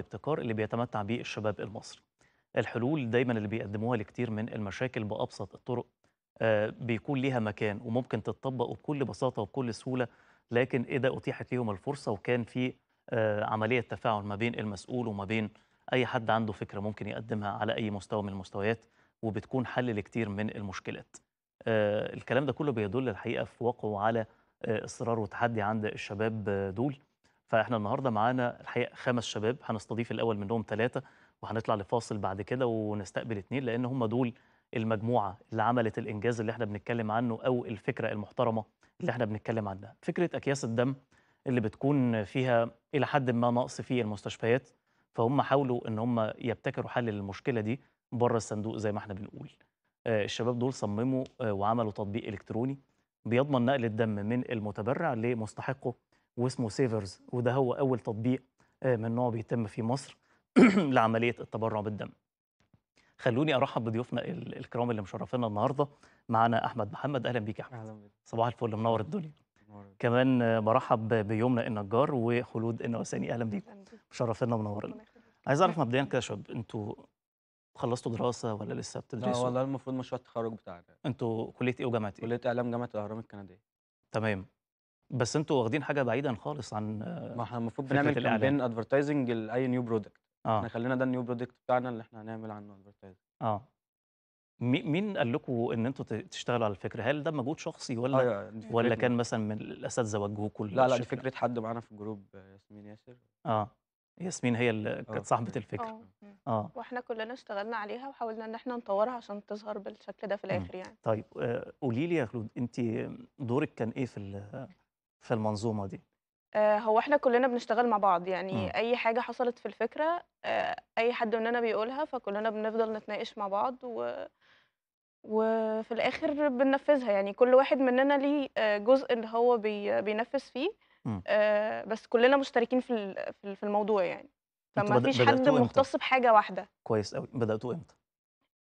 الابتكار اللي بيتمتع به الشباب المصري الحلول دايما اللي بيقدموها لكتير من المشاكل بأبسط الطرق آه، بيكون ليها مكان وممكن تتطبق وبكل بساطة وبكل سهولة لكن إذا أتيحت ليهم الفرصة وكان في آه، عملية تفاعل ما بين المسؤول وما بين أي حد عنده فكرة ممكن يقدمها على أي مستوى من المستويات وبتكون حل لكتير من المشكلات آه، الكلام ده كله بيدل الحقيقة في وقعه على اصرار وتحدي عند الشباب دول فاحنا النهارده معانا الحقيقه خمس شباب هنستضيف الاول منهم ثلاثه وهنطلع لفاصل بعد كده ونستقبل اثنين لان هم دول المجموعه اللي عملت الانجاز اللي احنا بنتكلم عنه او الفكره المحترمه اللي احنا بنتكلم عنها فكره اكياس الدم اللي بتكون فيها الى حد ما نقص في المستشفيات فهم حاولوا ان هم يبتكروا حل للمشكله دي بره الصندوق زي ما احنا بنقول آه، الشباب دول صمموا آه، وعملوا تطبيق الكتروني بيضمن نقل الدم من المتبرع لمستحقه واسمه سيفرز وده هو أول تطبيق آه، من نوعه بيتم في مصر لعملية التبرع بالدم خلوني أرحب بضيوفنا الكرام اللي مشرفينا النهاردة معنا أحمد محمد أهلا بيك يا أحمد أهلا بيك. صباح الفل منور الدنيا كمان برحب بيمنى النجار وخلود النواساني اهلا بيكم مشرفينا منورنا عايز اعرف مبدئيا كده يا شباب انتوا خلصتوا دراسه ولا لسه آه، بتدرسوا؟ لا والله المفروض مشروع التخرج بتاعنا انتوا كليه ايه وجامعه ايه؟ كليه اعلام جامعه الاهرام الكنديه تمام بس انتوا واخدين حاجه بعيدا خالص عن ما احنا المفروض بنعمل كامبين ادفرتايزنج لاي نيو برودكت اه احنا خلينا ده النيو برودكت بتاعنا اللي احنا هنعمل عنه ادفرتايزنج اه مين قال لكم ان انتوا تشتغلوا على الفكره هل ده مجهود شخصي ولا آه ولا كان مثلا من الاساتذه وجهوكم لا لا دي فكره حد معانا في الجروب آه، ياسمين ياسر اه ياسمين هي اللي آه. كانت صاحبه الفكره آه. اه واحنا كلنا اشتغلنا عليها وحاولنا ان احنا نطورها عشان تظهر بالشكل ده في الاخر يعني طيب قولي لي يا خلود انت دورك كان ايه في في المنظومه دي آه، هو احنا كلنا بنشتغل مع بعض إمم. يعني م. اي حاجه حصلت في الفكره آه، اي حد مننا بيقولها فكلنا بنفضل نتناقش مع بعض و... وفي الاخر بننفذها يعني كل واحد مننا ليه آه، جزء اللي هو بي... بينفذ فيه م. إمم. بس كلنا مشتركين في في الموضوع يعني فما فيش حد مختص بحاجه واحده كويس قوي بداتوا امتى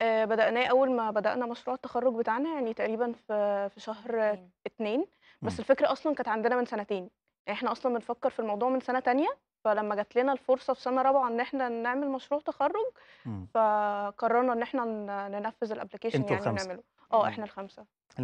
بدأناه أول ما بدأنا مشروع التخرج بتاعنا يعني تقريبا في في شهر اتنين بس الفكره اصلا كانت عندنا من سنتين احنا اصلا بنفكر في الموضوع من سنه تانية فلما جات لنا الفرصه في سنه رابعه ان احنا نعمل مشروع تخرج فقررنا ان احنا ننفذ الابلكيشن يعني الخمسة. نعمله اه احنا الخمسه